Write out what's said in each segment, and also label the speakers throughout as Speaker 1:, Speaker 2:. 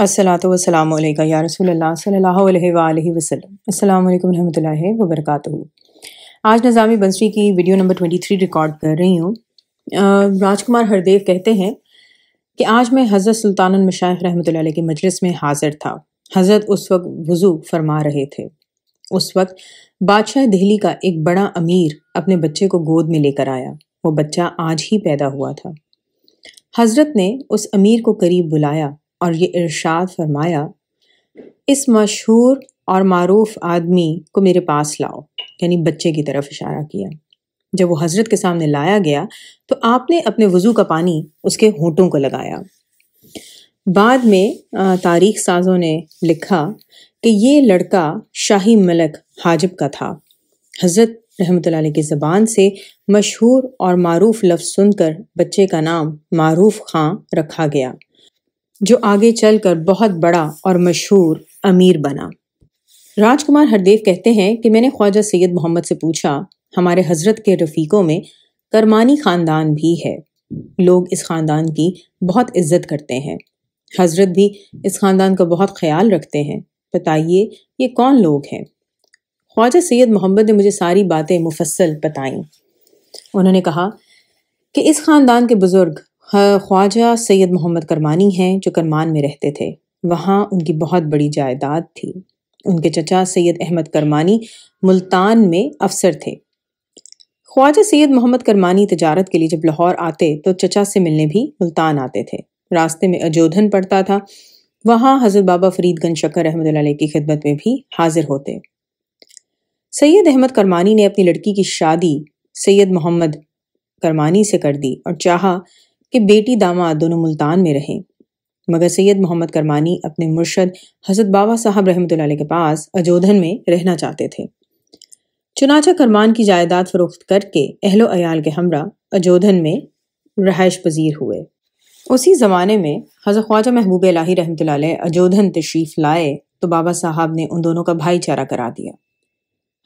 Speaker 1: असलात वसलाम या रसूल सल्लल्लाहु अलैहि वसल्लम अस्सलाम वालेकुम रहमतुल्लाहि व आज नज़ामी बंसरी की video number twenty three record कर रही हूँ राजकुमार हरदेव कहते हैं कि आज मैं हज़रत सुल्तान मशाह रहमत की मजलिस में हाज़िर था हज़रत उस वक्त वज़ू फरमा रहे थे उस वक्त बादशाह दिल्ली का एक बड़ा अमीर अपने बच्चे को गोद में लेकर आया वो बच्चा आज ही पैदा हुआ था हज़रत ने उस अमीर को करीब बुलाया और ये इरशाद फरमाया इस मशहूर और मरूफ आदमी को मेरे पास लाओ यानी बच्चे की तरफ इशारा किया जब वो हजरत के सामने लाया गया तो आपने अपने वज़ू का पानी उसके होठों को लगाया बाद में तारीख साजों ने लिखा कि ये लड़का शाही मलक हाजब का था हजरत रहमत की ज़बान से मशहूर और मरूफ लफ्ज़ सुनकर बच्चे का नाम मारूफ खां रखा गया जो आगे चलकर बहुत बड़ा और मशहूर अमीर बना राजकुमार हरदेव कहते हैं कि मैंने ख्वाजा सैयद मोहम्मद से पूछा हमारे हजरत के रफ़ीकों में करमानी ख़ानदान भी है लोग इस ख़ानदान की बहुत इज्जत करते हैं हजरत भी इस ख़ानदान का बहुत ख्याल रखते हैं बताइए ये कौन लोग हैं ख्वाजा सैयद मोहम्मद ने मुझे सारी बातें मुफसल बताई उन्होंने कहा कि इस ख़ानदान के बुज़ुर्ग हाँ, ख्वाजा सैयद मोहम्मद करमानी हैं जो करमान में रहते थे वहाँ उनकी बहुत बड़ी जायदाद थी उनके चचा सैयद अहमद करमानी मुल्तान में अफसर थे ख्वाजा सैयद मोहम्मद करमानी तजारत के लिए जब लाहौर आते तो चचा से मिलने भी मुल्तान आते थे रास्ते में अजोधन पड़ता था वहाँ हज़रत बाबा फरीद गन शकर अहमद की खिदमत में भी हाजिर होते सैयद अहमद करमानी ने अपनी लड़की की शादी सैयद मोहम्मद करमानी से कर दी और चाहा कि बेटी दामाद दोनों मुल्तान में रहें मगर सैयद मोहम्मद करमानी अपने मुर्शद हजरत बाबा साहब रहमत के पास अजोधन में रहना चाहते थे चुनाचा करमान की जायदाद फरोख्त करके अहलो अयाल के हमरा अजोधन में रहायश पजीर हुए उसी ज़माने में हज़रत ख्वाजा महबूब अलाही रहमत अजोधन तशरीफ़ लाए तो बाबा साहब ने उन दोनों का भाईचारा करा दिया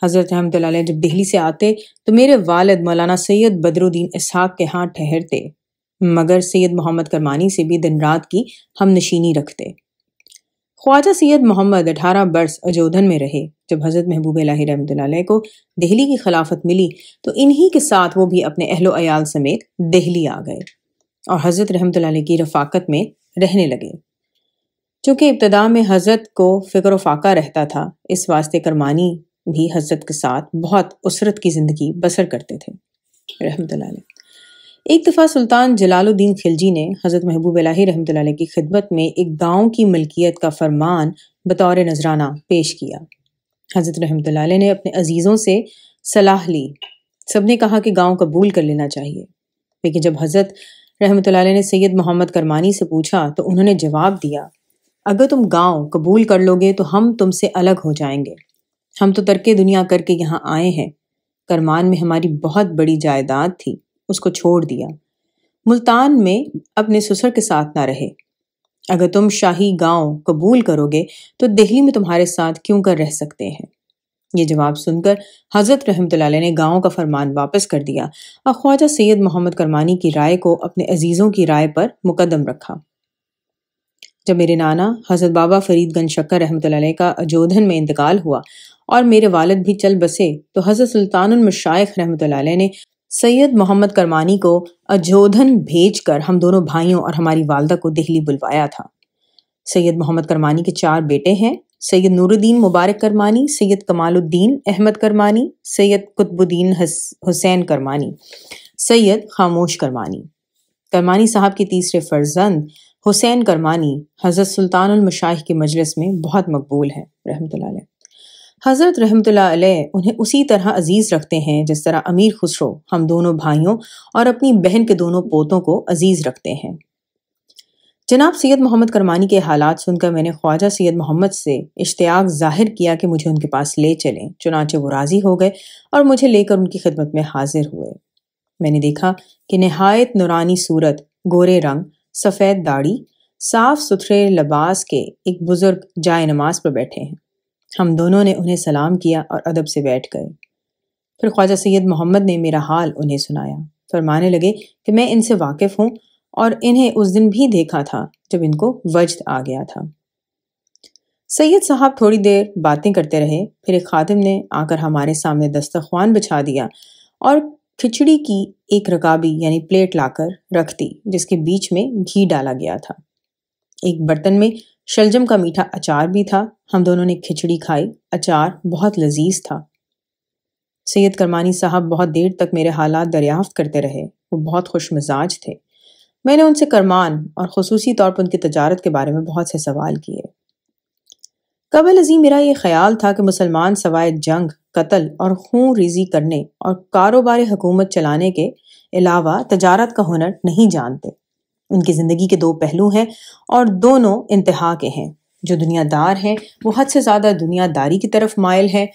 Speaker 1: हज़रत रहमत जब दिल्ली से आते तो मेरे वालद मौलाना सैयद बदरुद्दीन इसहाक के यहाँ ठहरते मगर सैयद मोहम्मद करमानी से भी दिन रात की हम नशीनी रखते ख्वाजा सैयद मोहम्मद अठारह बरस अजोधन में रहे जब हज़रत महबूब रहमतल्ला को दिल्ली की खिलाफत मिली तो इन्हीं के साथ वो भी अपने अहलो अयाल समेत दिल्ली आ गए और हज़रत रहमत की रफाकत में रहने लगे चूंकि इब्तदा में हज़रत को फ़िक्र फाका रहता था इस वास्ते करमानी भी हज़रत के साथ बहुत उसरत की ज़िंदगी बसर करते थे रहमतल्ला एक दफ़ा सुल्तान जलालुद्दीन खिलजी ने हज़रत महबूब लाही रहमत की खिदमत में एक गांव की मलकियत का फरमान बतौर नजराना पेश किया हज़रत रहमत ने अपने अजीज़ों से सलाह ली सब ने कहा कि गांव कबूल कर लेना चाहिए लेकिन जब हज़रत रहमत ने सैयद मोहम्मद करमानी से पूछा तो उन्होंने जवाब दिया अगर तुम गांव कबूल कर लोगे तो हम तुमसे अलग हो जाएंगे हम तो तरक दुनिया करके यहाँ आए हैं करमान में हमारी बहुत बड़ी जायदाद थी उसको छोड़ दिया मुल्तान में अपने ससुर के साथ ना रहे अगर तुम शाही गांव कबूल करोगे तो दिल्ली में तुम्हारे साथ क्यों कर रह सकते हैं ये जवाब सुनकर हजरत रहमत ने गांव का फरमान वापस कर दिया और ख्वाजा सैयद मोहम्मद करमानी की राय को अपने अजीज़ों की राय पर मुकदम रखा जब मेरे नाना हजरत बाबा फरीद गन शक्कर रहमत का अजोधन में इंतकाल हुआ और मेरे वालद भी चल बसे तो हजरत सुल्तान मशाइ रहमत ने सैयद मोहम्मद करमानी को अजोधन भेजकर हम दोनों भाइयों और हमारी वालदा को दिल्ली बुलवाया था सैयद मोहम्मद करमानी के चार बेटे हैं सैयद नूरुद्दीन मुबारक करमानी सैयद कमालुद्दीन अहमद करमानी सैयद कुतबुद्दीन हुसैन करमानी सैयद खामोश करमानी करमानी साहब के तीसरे फर्जंद हुसैन करमानी हज़रत सुल्तान मशाह के मजलिस में बहुत मकबूल है रहमत हज़रत रहमत उन्हें उसी तरह अजीज़ रखते हैं जिस तरह अमीर खुसरो हम दोनों भाइयों और अपनी बहन के दोनों पोतों को अजीज़ रखते हैं जनाब सैयद मोहम्मद करमानी के हालात सुनकर मैंने ख्वाजा सैयद मोहम्मद से इश्तियाक ज़ाहिर किया कि मुझे उनके पास ले चलें चुनाचे वो राज़ी हो गए और मुझे लेकर उनकी खिदमत में हाजिर हुए मैंने देखा कि नहायत नुरानी सूरत गोरे रंग सफ़ेद दाढ़ी साफ सुथरे लबास के एक बुज़ुर्ग जाय नमाज पर बैठे हैं हम दोनों ने उन्हें सलाम किया और अदब से बैठ गए फिर ख्वाजा सैयद मोहम्मद ने मेरा हाल उन्हें सुनाया फरमाने लगे कि मैं इनसे वाकिफ़ हूँ और इन्हें उस दिन भी देखा था जब इनको वजद आ गया था सैयद साहब थोड़ी देर बातें करते रहे फिर एक खादिम ने आकर हमारे सामने दस्तखवान बिछा दिया और खिचड़ी की एक रकाबी यानी प्लेट लाकर रख दी जिसके बीच में घी डाला गया था एक बर्तन में शलजम का मीठा अचार भी था हम दोनों ने खिचड़ी खाई अचार बहुत लजीज था सैयद करमानी साहब बहुत देर तक मेरे हालात दरियाफ्त करते रहे वो बहुत खुश मिजाज थे मैंने उनसे करमान और खसूसी तौर पर उनकी तजारत के बारे में बहुत से सवाल किए कबल अजी मेरा ये ख्याल था कि मुसलमान सवाए जंग कत्ल और खून रिजी करने और कारोबारी हुकूमत चलाने के अलावा तजारत का हुनर नहीं जानते उनकी ज़िंदगी के दो पहलू हैं और दोनों इंतहा के हैं जो दुनियादार हैं वो हद से ज़्यादा दुनियादारी की तरफ मायल है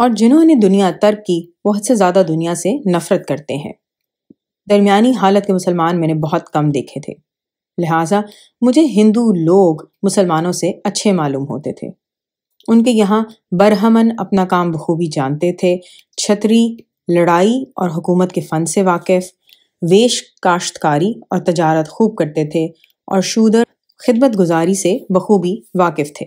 Speaker 1: और जिन्होंने दुनिया तर्क की वो हद से ज़्यादा दुनिया से नफरत करते हैं दरमियानी हालत के मुसलमान मैंने बहुत कम देखे थे लिहाजा मुझे हिंदू लोग मुसलमानों से अच्छे मालूम होते थे उनके यहाँ बरहमन अपना काम बखूबी जानते थे छतरी लड़ाई और हुकूमत के फ़न से वाकिफ़ वेश काश्तकारी और तजारत खूब करते थे और शूदर खिदमत गुजारी से बखूबी वाकिफ थे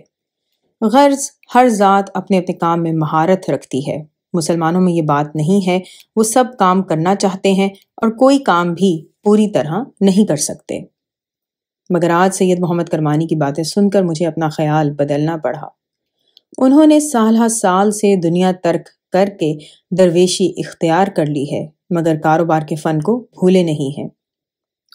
Speaker 1: गर्ज हर ज़ात अपने अपने काम में महारत रखती है मुसलमानों में ये बात नहीं है वो सब काम करना चाहते हैं और कोई काम भी पूरी तरह नहीं कर सकते मगर आज सैयद मोहम्मद करमानी की बातें सुनकर मुझे अपना ख्याल बदलना पड़ा उन्होंने साल साल से दुनिया तर्क करके दरवेशी इख्तियार कर ली है मगर कारोबार के फन को भूले नहीं हैं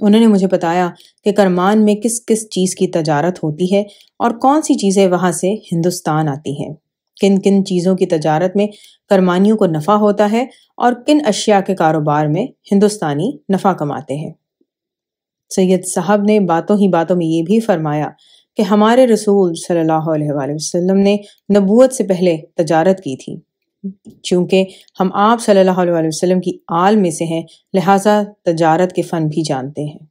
Speaker 1: उन्होंने मुझे बताया कि करमान में किस किस चीज़ की तजारत होती है और कौन सी चीज़ें वहाँ से हिंदुस्तान आती हैं किन किन चीज़ों की तजारत में करमानियों को नफ़ा होता है और किन अशिया के कारोबार में हिंदुस्तानी नफ़ा कमाते हैं सैयद साहब ने बातों ही बातों में ये भी फरमाया कि हमारे रसूल सल्लल्लाहु अलैहि वसल्लम ने नबूत से पहले तजारत की थी चूँकि हम आप सल्लल्लाहु अलैहि वसल्लम की आल में से हैं लिहाजा तजारत के फ़न भी जानते हैं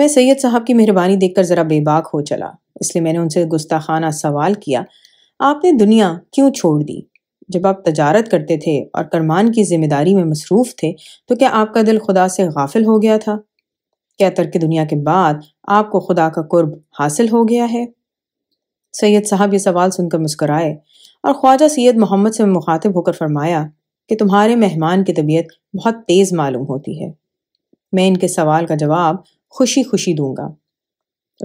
Speaker 1: मैं सैयद साहब की मेहरबानी देखकर ज़रा बेबाक हो चला इसलिए मैंने उनसे गुस्ताखाना सवाल किया आपने दुनिया क्यों छोड़ दी जब आप तजारत करते थे और करमान की जिम्मेदारी में मसरूफ़ थे तो क्या आपका दिल खुदा से गाफिल हो गया था क्या तर्क दुनिया के बाद आपको खुदा का कुर्ब हासिल हो गया है सैयद साहब ये सवाल सुनकर मुस्कराए और ख्वाजा सैद मोहम्मद से मुखातिब होकर फरमाया कि तुम्हारे मेहमान की तबीयत बहुत तेज़ मालूम होती है मैं इनके सवाल का जवाब खुशी खुशी दूंगा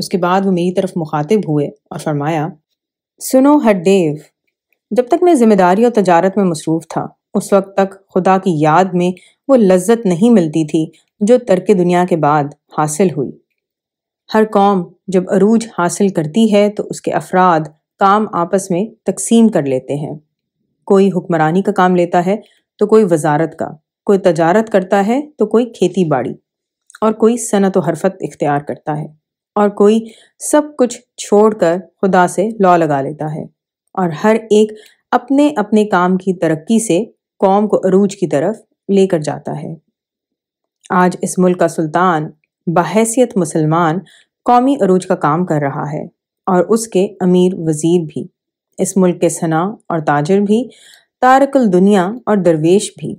Speaker 1: उसके बाद वो मेरी तरफ मुखातिब हुए और फरमाया सुनो हर देव जब तक मैं जिम्मेदारी और तजारत में मसरूफ़ था उस वक्त तक खुदा की याद में वो लज्जत नहीं मिलती थी जो तर्क दुनिया के बाद हासिल हुई हर कौम जब अरूज हासिल करती है तो उसके अफराद काम आपस में तकसीम कर लेते हैं कोई हुक्मरानी का काम लेता है तो कोई वजारत का कोई तजारत करता है तो कोई खेती बाड़ी और कोई सनत व हरफत इख्तियार करता है और कोई सब कुछ छोड़कर खुदा से लॉ लगा लेता है और हर एक अपने अपने काम की तरक्की से कौम को अरूज की तरफ लेकर जाता है आज इस मुल्क का सुल्तान बहसीत मुसलमान कौमी अरूज का काम कर रहा है और उसके अमीर वजीर भी इस मुल्क के सना और ताजर भी तारकल दुनिया और दरवेश भी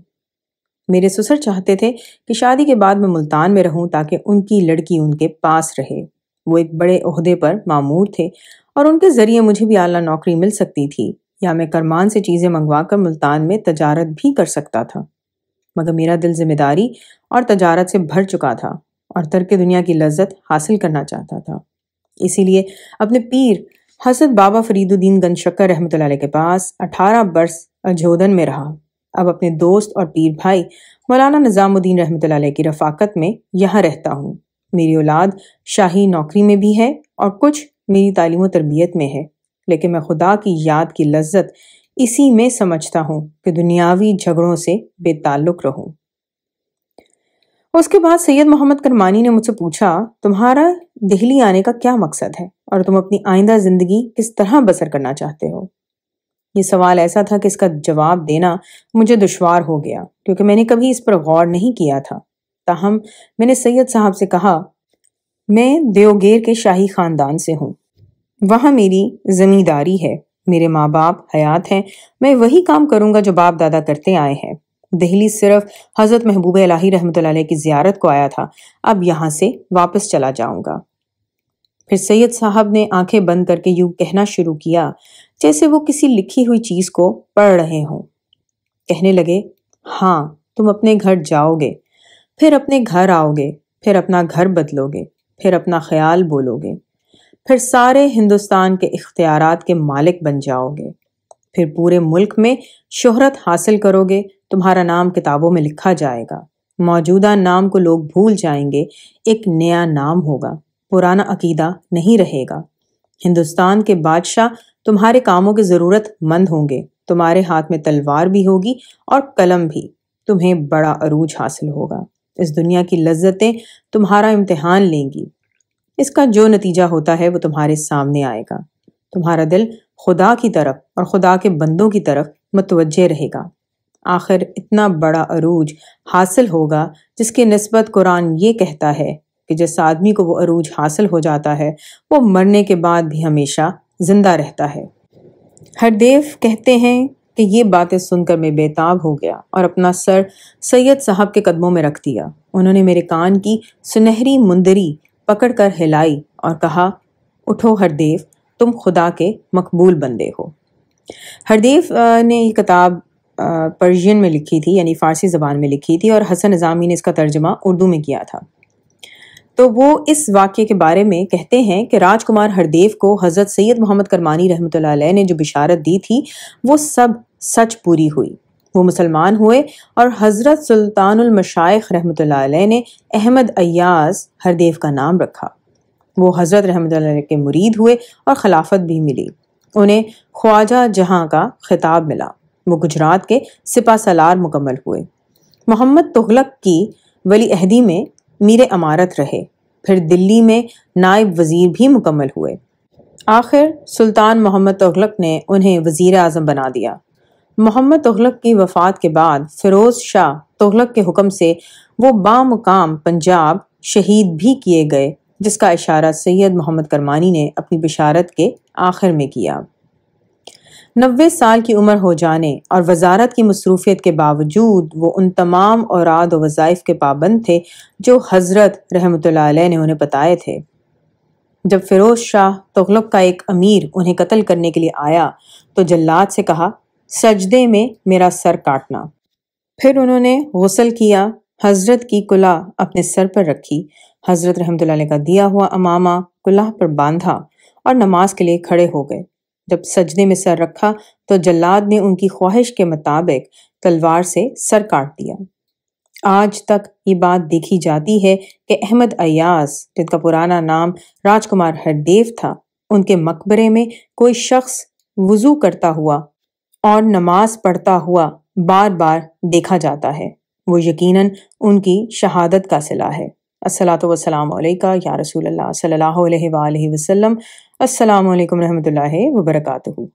Speaker 1: मेरे ससुर चाहते थे कि शादी के बाद मैं मुल्तान में रहूं ताकि उनकी लड़की उनके पास रहे वो एक बड़े अहदे पर मामूर थे और उनके ज़रिए मुझे भी आला नौकरी मिल सकती थी या मैं करमान से चीज़ें मंगवा कर मुल्तान में तजारत भी कर सकता था मगर मेरा दिल जिम्मेदारी और तजारत से भर चुका था और तर्क दुनिया की लज्जत हासिल करना चाहता था इसीलिए अपने पीर हसद बाबा फरीदुद्दीन गनशक्कर रहमत के पास अठारह बरस अजोधन में रहा अब अपने दोस्त और पीर भाई मौलाना निज़ामुद्दीन रहमत की रफाकत में यहाँ रहता हूँ मेरी औलाद शाही नौकरी में भी है और कुछ मेरी तालीम तरबियत में है लेकिन मैं खुदा की याद की लज्जत इसी में समझता हूँ कि दुनियावी झगड़ों से बेताल्लुक़ रहूँ उसके बाद सैयद मोहम्मद करमानी ने मुझसे पूछा तुम्हारा दिल्ली आने का क्या मकसद है और तुम अपनी आइंदा जिंदगी किस तरह बसर करना चाहते हो ये सवाल ऐसा था कि इसका जवाब देना मुझे दुशवार हो गया क्योंकि मैंने कभी इस पर गौर नहीं किया था ताहम मैंने सैयद साहब से कहा मैं देवगेर के शाही खानदान से हूँ वहाँ मेरी जमींदारी है मेरे माँ बाप हयात हैं मैं वही काम करूँगा जो बाप दादा करते आए हैं दिल्ली सिर्फ हज़रत महबूब अलाही रहमत की जियारत को आया था अब यहाँ से वापस चला जाऊंगा फिर सैयद साहब ने आंखें बंद करके यू कहना शुरू किया जैसे वो किसी लिखी हुई चीज़ को पढ़ रहे हो कहने लगे हाँ तुम अपने घर जाओगे फिर अपने घर आओगे फिर अपना घर बदलोगे फिर अपना ख्याल बोलोगे फिर सारे हिंदुस्तान के इख्तियार के मालिक बन जाओगे फिर पूरे मुल्क में शोहरत हासिल करोगे तुम्हारा नाम किताबों में लिखा जाएगा मौजूदा नाम को लोग भूल जाएंगे एक नया नाम होगा पुराना अकीदा नहीं रहेगा हिंदुस्तान के बादशाह तुम्हारे कामों के ज़रूरतमंद होंगे तुम्हारे हाथ में तलवार भी होगी और कलम भी तुम्हें बड़ा अरूज हासिल होगा इस दुनिया की लज्जतें तुम्हारा इम्तिहान लेंगी इसका जो नतीजा होता है वो तुम्हारे सामने आएगा तुम्हारा दिल खुदा की तरफ और खुदा के बंदों की तरफ मतवजह रहेगा आखिर इतना बड़ा अरूज हासिल होगा जिसकी नस्बत कुरान ये कहता है कि जिस आदमी को वो अरूज हासिल हो जाता है वो मरने के बाद भी हमेशा जिंदा रहता है हरदेव कहते हैं कि ये बातें सुनकर मैं बेताब हो गया और अपना सर सैयद साहब के कदमों में रख दिया उन्होंने मेरे कान की सुनहरी मुंदरी पकड़ कर हिलाई और कहा उठो हरदेव तुम खुदा के मकबूल बंदे हो हरदेव ने ये किताब पर्शियन में लिखी थी यानी फ़ारसी ज़बान में लिखी थी और हसन निज़ामी ने इसका तर्जमा उर्दू में किया था तो वो इस वाक्य के बारे में कहते हैं कि राजकुमार हरदेव को हज़रत सैयद मोहम्मद करमानी रहमत ने जो बिशारत दी थी वो सब सच पूरी हुई वो मुसलमान हुए और हज़रत सुल्तानमशाइ रहमत ने अहमद अयास हरदेव का नाम रखा वो हज़रत रहमत के मुरीद हुए और खिलाफत भी मिली उन्हें ख्वाजा जहाँ का खिताब मिला वो गुजरात के सिपा सलार मुकम्मल हुए मोहम्मद तुगलक की वली अहदी में मीर अमारत रहे फिर दिल्ली में नायब वज़ीर भी मुकम्मल हुए आखिर सुल्तान मोहम्मद तुगलक ने उन्हें वज़ी अजम बना दिया मोहम्मद तुगलक की वफ़ात के बाद फ़िरोज़ शाह तुगलक के हुक्म से वो बाकाम पंजाब शहीद भी किए गए जिसका इशारा सैयद मोहम्मद करमानी ने अपनी बिशारत के आखिर में किया नबे साल की उम्र हो जाने और वजारत की मसरूफियत के बावजूद वो उन तमाम औराद व वज़ाइफ के पाबंद थे जो हज़रत रहमत ने उन्हें बताए थे जब फिरोज शाह तगलक का एक अमीर उन्हें कत्ल करने के लिए आया तो जल्लाद से कहा सजदे में मेरा सर काटना फिर उन्होंने गसल किया हज़रत की कुला अपने सर पर रखी हज़रत रहमत का दिया हुआ अमामा कुल्ह पर बांधा और नमाज के लिए खड़े हो गए जब सजदे में सर रखा तो जल्लाद ने उनकी ख्वाहिश के मुताबिक तलवार से सर काट दिया आज तक ये बात देखी जाती है कि अहमद अयास जिनका पुराना नाम राजकुमार हरदेव था उनके मकबरे में कोई शख्स वज़ू करता हुआ और नमाज पढ़ता हुआ बार बार देखा जाता है वो यकीनन उनकी शहादत का सिला है असलात वसलाम या रसूल अल्लाह सल्लल्लाहु अलैहि वसल्लम अस्सलाम वालेकुम रहमतुल्लाहि व बरकातहू